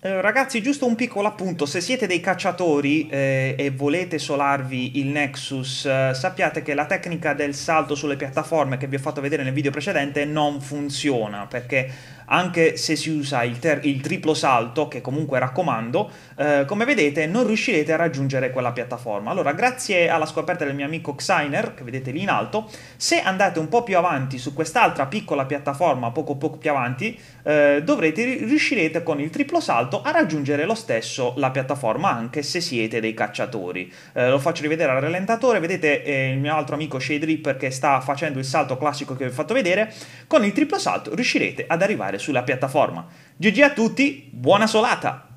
Eh, ragazzi, giusto un piccolo appunto, se siete dei cacciatori eh, e volete solarvi il Nexus, eh, sappiate che la tecnica del salto sulle piattaforme che vi ho fatto vedere nel video precedente non funziona, perché anche se si usa il, ter- il triplo salto, che comunque raccomando, eh, come vedete non riuscirete a raggiungere quella piattaforma. Allora, grazie alla scoperta del mio amico Xiner, che vedete lì in alto, se andate un po' più avanti su quest'altra piccola piattaforma, poco poco più avanti, eh, dovrete, riuscirete con il triplo salto a raggiungere lo stesso la piattaforma, anche se siete dei cacciatori. Eh, lo faccio rivedere al rallentatore, vedete eh, il mio altro amico Shade Ripper che sta facendo il salto classico che vi ho fatto vedere, con il triplo salto riuscirete ad arrivare sulla piattaforma. GG a tutti, buona solata!